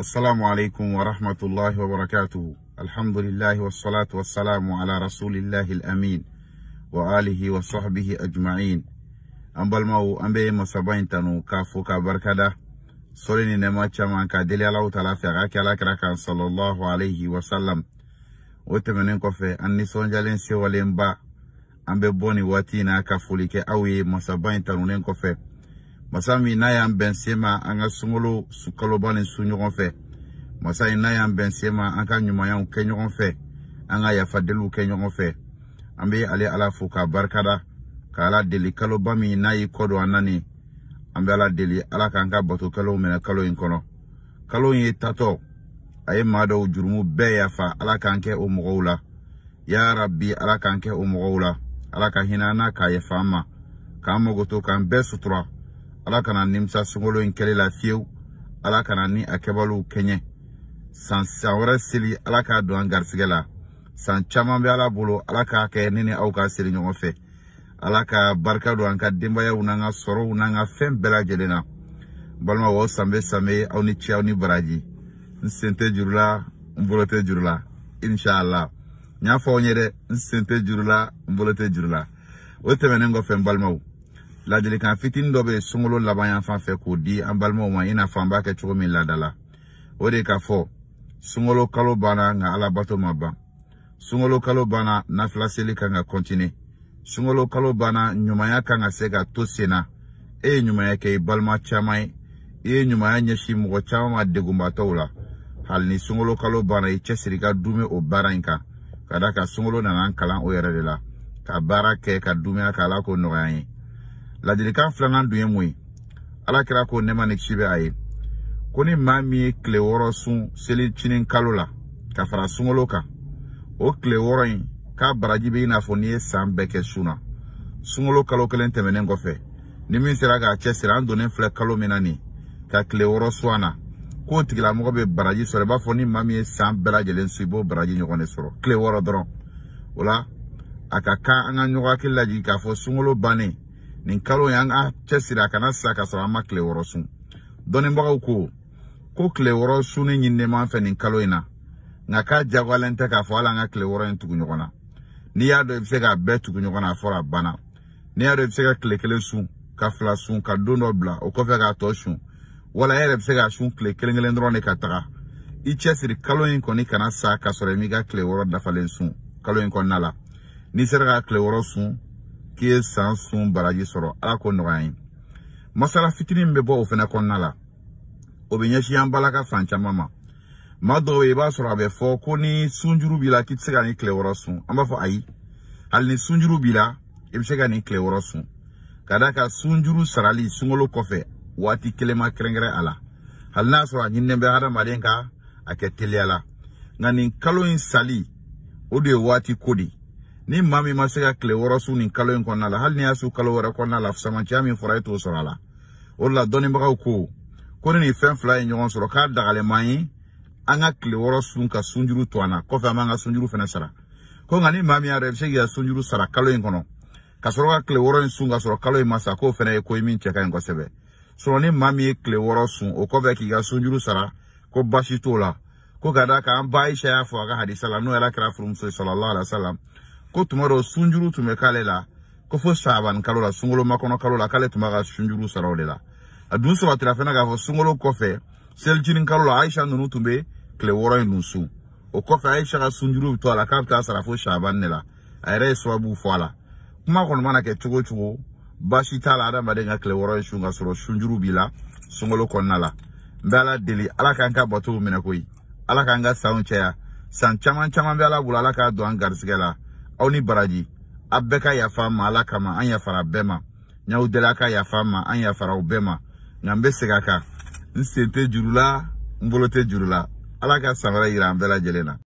السلام عليكم ورحمة الله وبركاته الحمد لله والصلاة والسلام على رسول الله الأمين وآله وصحبه أجمعين أمبال ماو أمبي مصابين تنو كافو كبركة سوليني نما تشامان كدلي الله تعالى في غاكي لك صلى الله عليه وسلم وتمنين كوفي أني سونجالين سيوالين با أمبي بوني واتينا كافولي كأوي مصابين تنو نين كوفي masami na ben sema anga sumlo su kalbane sunonfe mas na ya ben sema kama ya keñ onfe anga yafa dilu keñ ngofe be a ala fuuka barkarakaraala deli kal bami nayi kodowa nani abela deli a ga batu kal me kal inkono. Kalo yi tato ae ma daujurmu be yafa aaka nke oula ya rabi aakake oula aaka hina anaaka ya famma ka mo go kanbe sutura. ala kana nimisa sungolo in kɛli la fiyewu ala kana ni a kɛbaliw kɛɲɛ san san wɛrɛ seli ala k'a do an garisigɛ la san caman bɛ ala bolo ala k'a kɛ ne ni aw ka seli ɲɔgɔn fɛ ala ka barika do an ka denbayaw n'an ka sɔrɔw n'an ka fɛn bɛɛ lajɛlen na balima o sanbe sanbe aw ni ce aw ni baraji n sen tɛ juru la n bolo tɛ juru la inshallah n y'a fɔ aw ɲɛ dɛ n sen tɛ juru la n bolo tɛ juru la o tɛmɛnen kɔfɛ n balimaw ladilikan fitinin dɔ bɛ sunkalo laban yanfan fɛ k'o di an balimaw ma i n'a fɔ an b'a kɛ cogo min laada la o de ka fɔ sunkalo kalo banna nka alabato ma ban sunkalo kalo banna nafilaseli kan ka kɔntine sunkalo kalo banna ɲumanya kan ka se ka to sen na e ye ɲumanya kɛ i balima caman ye i ye ɲumanya ɲɛsin mɔgɔ caman ma degunbatɔw la hali ni sunkalo kalo banna i cɛsiri ka dume o baara in kan ka da ka sunkalo nana an kalan o yɛrɛ de la ka baara kɛ ka dumuni kɛ ala k'o nɔgɔya an ye ladilikan filanan dun ye mun ye ala kɛra ko nɛma ni kisi bɛ a ye ko ni maa min ye tile wɔɔrɔ sun seli kalo la ka fara sunkalo kan o tile wɔɔrɔ in k'a baraji bɛ i n'a fɔ n'i ye san bɛɛ kɛ sun na sunkalo kalo kelen tɛmɛnen kɔfɛ ni min sera k'a cɛsiri an donnen filɛ kalo min na nin ka tile wɔɔrɔ sun a na k'o tigilamɔgɔ bɛ baraji sɔrɔ i b'a fɔ ni maa min ye san bɛɛ lajɛlen su i b'o baraji ɲɔgɔn de sɔrɔ tile wɔɔrɔ dɔrɔn o la a ka kan an ka ɲɔgɔn hakili lajigin k'a fɔ sunkalo bannen nin kaloyan a ah, che siri a kanasa kasora ma kleworo sou donen bako kou kou kleworo sou ni njine man fe nin kaloyna nga ka djagwa lente ka fwala nga kleworo yon tukun yorona ni yadweb se ka bet tukun yorona fwala bana ni yadweb se ka kleworo sou ka fwala sou, ka do nobla ou kofya ka to sou wala yadweb se ka sou kleworo itye siri kaloyen koni kanasa kasore mi ka kleworo da falen sou kaloyen kon nala ni seri a kleworo sou k'i ye san sun baraji sɔrɔ ala ko nɔgɔya ye masala fitinin min bɛ bɔ o fɛnɛ kɔnɔna la o bɛ ɲɛsin an balaka fan caman ma maa dɔw bɛ yen i b'a sɔrɔ a bɛ fɔ ko ni sunjuru b'i la k'i tɛ se ka nin tile wɔɔrɔ sun an b'a fɔ ayi hali ni sunjuru b'i la i bɛ se ka nin tile wɔɔrɔ sun ka d'a kan sunjuru sarali sunkalo kɔfɛ waati kelen ma kɛrɛnkɛrɛn a la hali n'a sɔrɔ a ɲininen bɛ hadamaden ka a kɛ teliya la nka nin kalo in sali o de ye waati ko de ye ni maa min ma se ka tile wɔɔrɔ su nin kalo in kɔnɔna la hali ni y'a su kalo wɛrɛ kɔnɔna la samaciya min fɔra e t'o sɔrɔ a la o de la dɔnnibagaw ko ko ni nin fɛn fila ye ɲɔgɔn sɔrɔ k'a dagaleman ye an ka tile wɔɔrɔ sun ka sunjuru to an na kɔfɛ an b'an ka sunjuru fɛnɛ sara ko nka ni maa min yɛrɛ i bɛ se k'i ka sunjuru sara kalo in kɔnɔ ka sɔrɔ ka tile wɔɔrɔ in sun ka sɔrɔ kalo in ma sa k'o fɛnɛ ye ko min cɛ ka ɲi kosɛbɛ sinɔn ni maa min ye tile wɔɔrɔ sun o kɔfɛ k'i ka sunjuru sara ko basi t'o la ko ka da kan an ba ayisa y'a fɔ a ka hadisa la n'o yɛrɛ kɛra furumuso ye sɔlɔlɔ alasalam Ko tume ro sunjuru tume kale la Kofo saaban kalola Sungolo makono kalola Kale tume ro sunjuru sarawde la A douso watilafena gafo Sungolo kofi Seljinin kalola Aisha nounu tume Kle waroy nounsu O kofi aisha ga sunjuru bito ala Kapta sa rafo saaban ne la Aireye swabu fwa la Mwakon manake chugo chugo Basi tala adamade nga kle waroy shunga Soro sunjuru bi la Sungolo kon nala Mbe ala deli Ala kanka batubu menakwi Ala kanka saon chaya San chaman chaman be ala Gula ala kaka do an garsike la aw ni baraji a bɛɛ ka yafa ma ala kama an yafara bɛɛ ma n'aw deli ka yafa ma an yafara o bɛɛ ma nka n bɛ segin a kan n sen tɛ juru la n bolo tɛ juru la ala ka san wɛrɛ yira an bɛɛ lajɛlen na